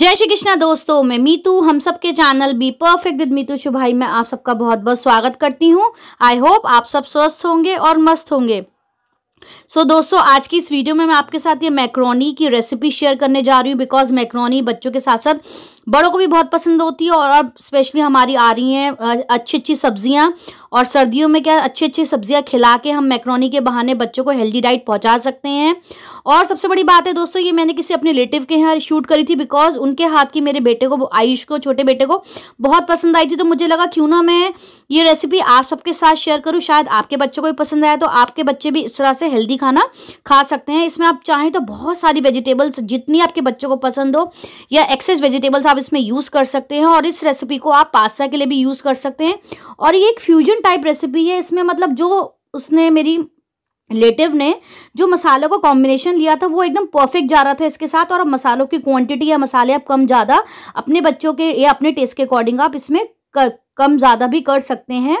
जय श्री कृष्णा दोस्तों मैं मीतू हम सबके channel be perfect with Meetu शुभाई में आप सबका बहुत बहुत स्वागत करती हूँ आई होप आप सब स्वस्थ होंगे और मस्त होंगे सो so, दोस्तों आज की इस वीडियो में मैं आपके साथ ये मैक्रोनी की रेसिपी शेयर करने जा रही हूँ बिकॉज मैक्रोनी बच्चों के साथ साथ बड़ों को भी बहुत पसंद होती है और अब स्पेशली हमारी आ रही हैं अच्छी अच्छी सब्जियाँ और सर्दियों में क्या अच्छी अच्छी सब्जियाँ खिला के हम मैक्रोनी के बहाने बच्चों को हेल्दी डाइट पहुँचा सकते हैं और सबसे बड़ी बात है दोस्तों ये मैंने किसी अपने रिलेटिव के यहाँ शूट करी थी बिकॉज उनके हाथ की मेरे बेटे को आयुष को छोटे बेटे को बहुत पसंद आई थी तो मुझे लगा क्यों ना मैं ये रेसिपी आप सबके साथ शेयर करूँ शायद आपके बच्चों को भी पसंद आया तो आपके बच्चे भी इस तरह से हेल्दी खाना खा सकते हैं इसमें आप चाहें तो बहुत सारी वेजिटेबल्स जितनी आपके बच्चों को पसंद हो या एक्सेस वेजिटेबल्स आप इसमें यूज़ कर सकते हैं और इस रेसिपी को आप पास्ता के लिए भी यूज़ कर सकते हैं और ये एक फ्यूजन टाइप रेसिपी है इसमें मतलब जो उसने मेरी रिलेटिव ने जो मसालों का कॉम्बिनेशन लिया था वो एकदम परफेक्ट जा रहा था इसके साथ और अब मसालों की क्वांटिटी या मसाले आप कम ज़्यादा अपने बच्चों के या अपने टेस्ट के अकॉर्डिंग आप इसमें कर, कम ज़्यादा भी कर सकते हैं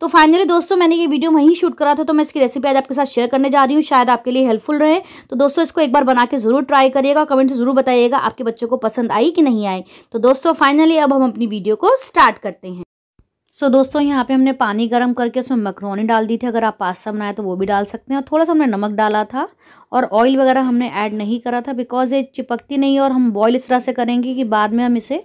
तो फाइनली दोस्तों मैंने ये वीडियो वहीं शूट करा था तो मैं इसकी रेसिपी आज आपके साथ शेयर करने जा रही हूँ शायद आपके लिए हेल्पफुल रहे तो दोस्तों इसको एक बार बना के ज़रूर ट्राई करिएगा कमेंट से ज़रूर बताइएगा आपके बच्चों को पसंद आई कि नहीं आई तो दोस्तों फाइनली अब हम अपनी वीडियो को स्टार्ट करते हैं सो दोस्तों यहाँ पे हमने पानी गर्म करके उसमें मकरोनी डाल दी थी अगर आप पास्ता बनाए तो वो भी डाल सकते हैं और थोड़ा सा हमने नमक डाला था और ऑयल वगैरह हमने ऐड नहीं करा था बिकॉज़ ये चिपकती नहीं और हम बॉईल इस तरह से करेंगे कि बाद में हम इसे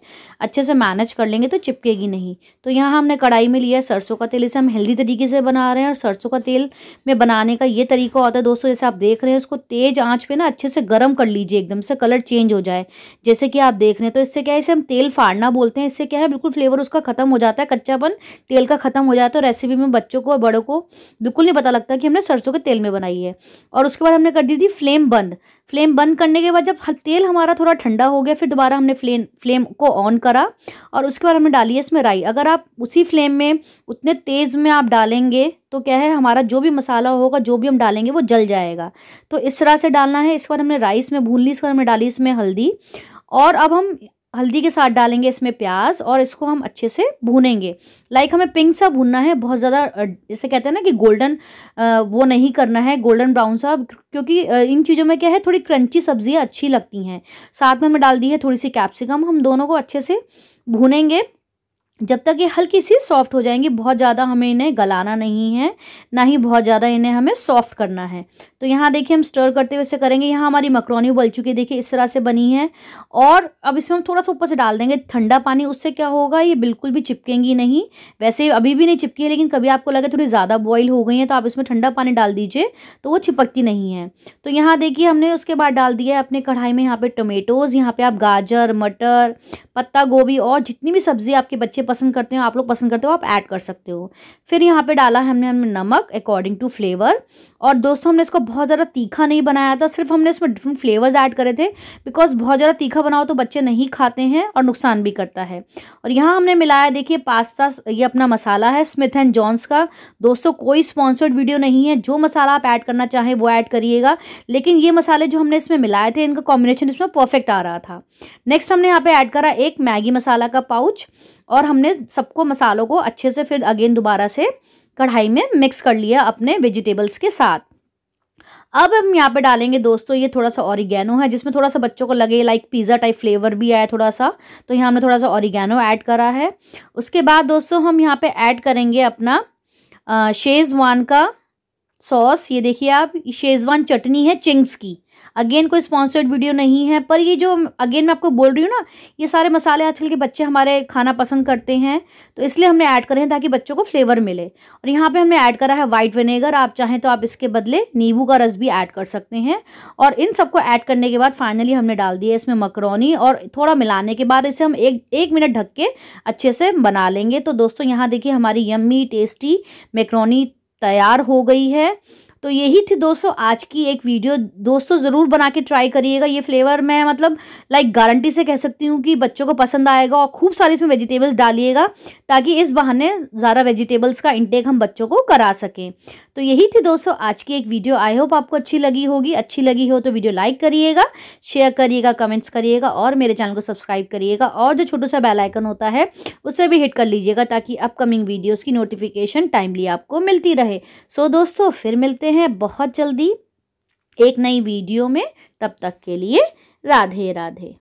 अच्छे से मैनेज कर लेंगे तो चिपकेगी नहीं तो यहाँ हमने कढ़ाई में लिया सरसों का तेल इसे हम हेल्दी तरीके से बना रहे हैं और सरसों का तेल में बनाने का ये तरीका होता है दोस्तों जैसे आप देख रहे हैं उसको तेज़ आँच पर ना अच्छे से गर्म कर लीजिए एकदम से कलर चेंज हो जाए जैसे कि आप देख रहे हैं तो इससे क्या है इसे हम तेल फाड़ना बोलते हैं इससे क्या है बिल्कुल फ्लेवर उसका ख़त्म हो जाता है कच्चापन तेल का ख़त्म हो जाए तो रेसिपी में बच्चों को और बड़ों को बिल्कुल नहीं पता लगता कि हमने सरसों के तेल में बनाई है और उसके बाद हमने कर दी थी फ्लेम बंद फ्लेम बंद करने के बाद जब तेल हमारा थोड़ा ठंडा हो गया फिर दोबारा हमने फ्लेम फ्लेम को ऑन करा और उसके बाद हमने डाली है इसमें राई अगर आप उसी फ्लेम में उतने तेज़ में आप डालेंगे तो क्या है हमारा जो भी मसाला होगा जो भी हम डालेंगे वो जल जाएगा तो इस तरह से डालना है इसके बाद हमने राइस में भून ली इसके बाद हमने डाली इसमें हल्दी और अब हम हल्दी के साथ डालेंगे इसमें प्याज और इसको हम अच्छे से भूनेंगे लाइक हमें पिंक सा भूनना है बहुत ज़्यादा जैसे कहते हैं ना कि गोल्डन वो नहीं करना है गोल्डन ब्राउन सा क्योंकि इन चीज़ों में क्या है थोड़ी क्रंची सब्ज़ियाँ अच्छी लगती हैं साथ में हमें डाल दी है थोड़ी सी कैप्सिकम हम दोनों को अच्छे से भूनेंगे जब तक ये हल्की सी सॉफ्ट हो जाएंगी बहुत ज़्यादा हमें इन्हें गलाना नहीं है ना ही बहुत ज़्यादा इन्हें हमें सॉफ्ट करना है तो यहाँ देखिए हम स्टर करते हुए इसे करेंगे यहाँ हमारी मकरोनी उबल चुकी है देखिए इस तरह से बनी है और अब इसमें हम थोड़ा सा ऊपर से डाल देंगे ठंडा पानी उससे क्या होगा ये बिल्कुल भी चिपकेंगी नहीं वैसे अभी भी नहीं चिपकी है लेकिन कभी आपको लगे थोड़ी ज़्यादा बॉयल हो गई है तो आप इसमें ठंडा पानी डाल दीजिए तो वो चिपकती नहीं है तो यहाँ देखिए हमने उसके बाद डाल दिया है अपने कढ़ाई में यहाँ पर टोमेटोज़ यहाँ पर आप गाजर मटर पत्ता गोभी और जितनी भी सब्ज़ी आपके बच्चे पसंद करते हो आप लोग पसंद करते हो आप ऐड कर सकते हो फिर यहाँ पे डाला हमने हमने नमक अकॉर्डिंग टू फ्लेवर और दोस्तों हमने इसको बहुत ज़्यादा तीखा नहीं बनाया था सिर्फ हमने इसमें डिफरेंट फ्लेवर्स ऐड करे थे बिकॉज बहुत ज़्यादा तीखा बनाओ तो बच्चे नहीं खाते हैं और नुकसान भी करता है और यहाँ हमने मिलाया देखिए पास्ता ये अपना मसाला है स्मिथ एंड जॉन्स का दोस्तों कोई स्पॉन्सर्ड वीडियो नहीं है जो मसाला आप ऐड करना चाहें वो ऐड करिएगा लेकिन ये मसाले जो हमने इसमें मिलाए थे इनका कॉम्बिनेशन इसमें परफेक्ट आ रहा था नेक्स्ट हमने यहाँ पे ऐड करा एक मैगी मसाला का पाउच और हमने सबको मसालों को अच्छे से फिर अगेन दोबारा से कढ़ाई में मिक्स कर लिया अपने वेजिटेबल्स के साथ अब हम यहाँ पे डालेंगे दोस्तों ये थोड़ा सा ऑरिगेनो है जिसमें थोड़ा सा बच्चों को लगे लाइक पिज़्ज़ा टाइप फ्लेवर भी आया थोड़ा सा तो यहाँ हमने थोड़ा सा ऑरिगेनो ऐड करा है उसके बाद दोस्तों हम यहाँ पे ऐड करेंगे अपना शेज़वान का सॉस ये देखिए आप शेज़वान चटनी है चिंग्स की अगेन कोई स्पॉन्सर्ड वीडियो नहीं है पर ये जो अगेन मैं आपको बोल रही हूँ ना ये सारे मसाले आजकल के बच्चे हमारे खाना पसंद करते हैं तो इसलिए हमने ऐड करे हैं ताकि बच्चों को फ्लेवर मिले और यहाँ पे हमने ऐड करा है वाइट विनेगर आप चाहें तो आप इसके बदले नींबू का रस भी ऐड कर सकते हैं और इन सबको ऐड करने के बाद फाइनली हमने डाल दिया इसमें मकरोनी और थोड़ा मिलाने के बाद इसे हम एक एक मिनट ढक के अच्छे से बना लेंगे तो दोस्तों यहाँ देखिए हमारी यम्मी टेस्टी मेकरोनी तैयार हो गई है तो यही थी दोस्तों आज की एक वीडियो दोस्तों ज़रूर बना के ट्राई करिएगा ये फ्लेवर मैं मतलब लाइक गारंटी से कह सकती हूँ कि बच्चों को पसंद आएगा और खूब सारी इसमें वेजिटेबल्स डालिएगा ताकि इस बहाने ज़्यादा वेजिटेबल्स का इंटेक हम बच्चों को करा सकें तो यही थी दोस्तों आज की एक वीडियो आई होप आपको अच्छी लगी होगी अच्छी लगी हो तो वीडियो लाइक करिएगा शेयर करिएगा कमेंट्स करिएगा और मेरे चैनल को सब्सक्राइब करिएगा और जो छोटा सा बेलाइकन होता है उसे भी हिट कर लीजिएगा ताकि अपकमिंग वीडियोज़ की नोटिफिकेशन टाइमली आपको मिलती रहे सो दोस्तों फिर मिलते हैं मिलते हैं बहुत जल्दी एक नई वीडियो में तब तक के लिए राधे राधे